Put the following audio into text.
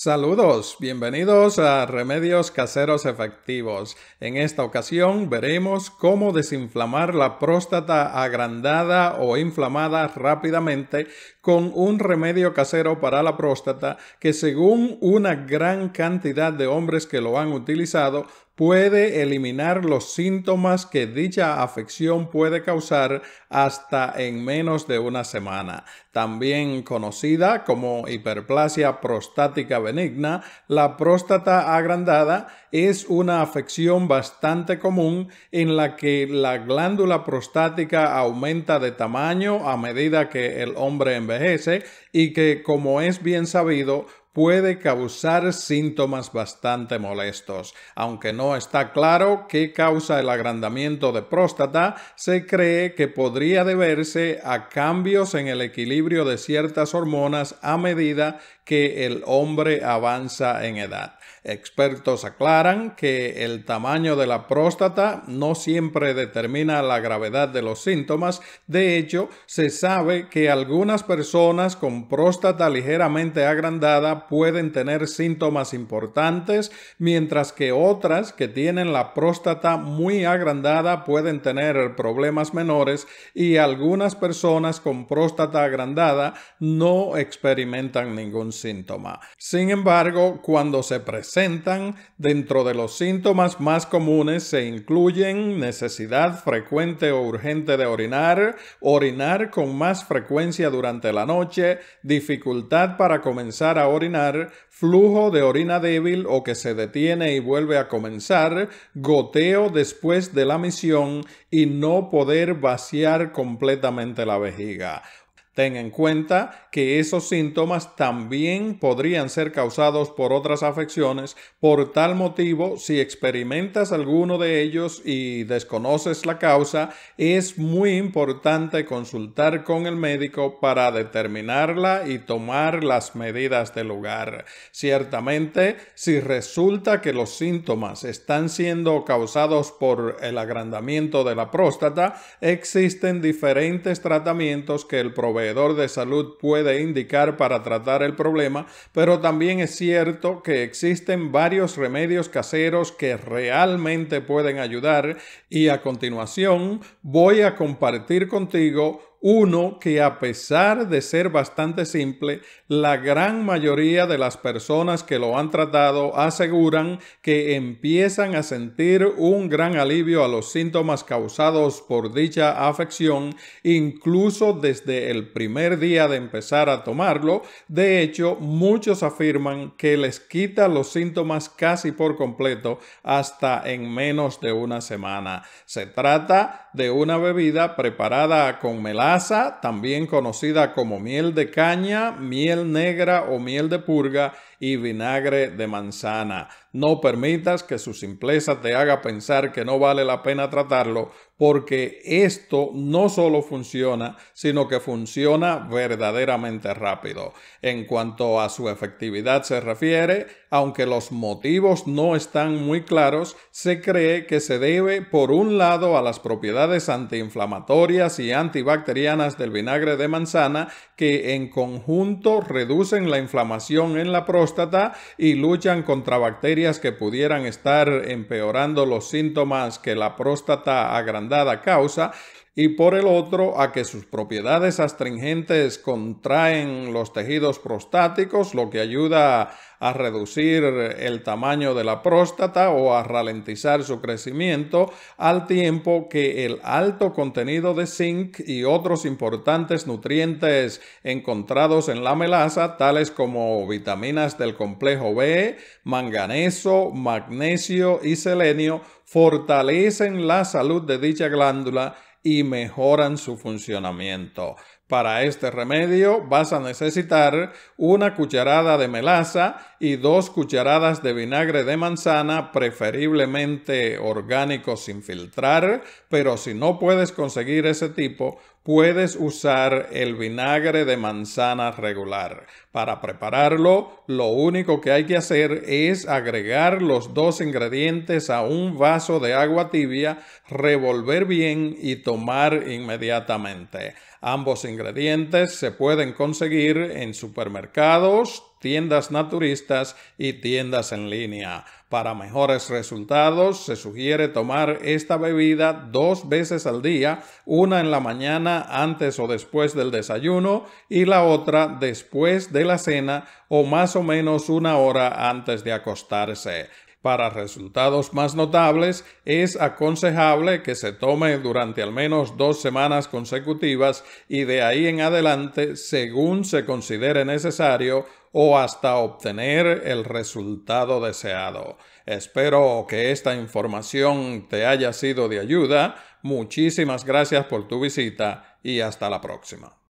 Saludos, bienvenidos a Remedios Caseros Efectivos. En esta ocasión veremos cómo desinflamar la próstata agrandada o inflamada rápidamente con un remedio casero para la próstata que según una gran cantidad de hombres que lo han utilizado puede eliminar los síntomas que dicha afección puede causar hasta en menos de una semana. También conocida como hiperplasia prostática benigna, la próstata agrandada es una afección bastante común en la que la glándula prostática aumenta de tamaño a medida que el hombre envejece y que, como es bien sabido, puede causar síntomas bastante molestos. Aunque no está claro qué causa el agrandamiento de próstata, se cree que podría deberse a cambios en el equilibrio de ciertas hormonas a medida que el hombre avanza en edad. Expertos aclaran que el tamaño de la próstata no siempre determina la gravedad de los síntomas. De hecho, se sabe que algunas personas con próstata ligeramente agrandada pueden tener síntomas importantes, mientras que otras que tienen la próstata muy agrandada pueden tener problemas menores y algunas personas con próstata agrandada no experimentan ningún síntoma síntoma. Sin embargo, cuando se presentan, dentro de los síntomas más comunes se incluyen necesidad frecuente o urgente de orinar, orinar con más frecuencia durante la noche, dificultad para comenzar a orinar, flujo de orina débil o que se detiene y vuelve a comenzar, goteo después de la misión y no poder vaciar completamente la vejiga. Ten en cuenta que esos síntomas también podrían ser causados por otras afecciones. Por tal motivo, si experimentas alguno de ellos y desconoces la causa, es muy importante consultar con el médico para determinarla y tomar las medidas de lugar. Ciertamente, si resulta que los síntomas están siendo causados por el agrandamiento de la próstata, existen diferentes tratamientos que el proveedor de salud puede indicar para tratar el problema, pero también es cierto que existen varios remedios caseros que realmente pueden ayudar y a continuación voy a compartir contigo uno que a pesar de ser bastante simple, la gran mayoría de las personas que lo han tratado aseguran que empiezan a sentir un gran alivio a los síntomas causados por dicha afección, incluso desde el primer día de empezar a tomarlo. De hecho, muchos afirman que les quita los síntomas casi por completo hasta en menos de una semana. Se trata de una bebida preparada con melaza también conocida como miel de caña, miel negra o miel de purga y vinagre de manzana. No permitas que su simpleza te haga pensar que no vale la pena tratarlo porque esto no solo funciona, sino que funciona verdaderamente rápido. En cuanto a su efectividad se refiere, aunque los motivos no están muy claros, se cree que se debe, por un lado, a las propiedades antiinflamatorias y antibacterianas del vinagre de manzana, que en conjunto reducen la inflamación en la próstata y luchan contra bacterias que pudieran estar empeorando los síntomas que la próstata agrandiza dada causa y por el otro a que sus propiedades astringentes contraen los tejidos prostáticos, lo que ayuda a reducir el tamaño de la próstata o a ralentizar su crecimiento, al tiempo que el alto contenido de zinc y otros importantes nutrientes encontrados en la melaza, tales como vitaminas del complejo B, manganeso, magnesio y selenio, fortalecen la salud de dicha glándula y mejoran su funcionamiento. Para este remedio vas a necesitar una cucharada de melaza y dos cucharadas de vinagre de manzana, preferiblemente orgánico sin filtrar, pero si no puedes conseguir ese tipo, puedes usar el vinagre de manzana regular. Para prepararlo, lo único que hay que hacer es agregar los dos ingredientes a un vaso de agua tibia, revolver bien y tomar inmediatamente. Ambos ingredientes ingredientes se pueden conseguir en supermercados, tiendas naturistas y tiendas en línea. Para mejores resultados se sugiere tomar esta bebida dos veces al día, una en la mañana antes o después del desayuno y la otra después de la cena o más o menos una hora antes de acostarse. Para resultados más notables, es aconsejable que se tome durante al menos dos semanas consecutivas y de ahí en adelante según se considere necesario o hasta obtener el resultado deseado. Espero que esta información te haya sido de ayuda. Muchísimas gracias por tu visita y hasta la próxima.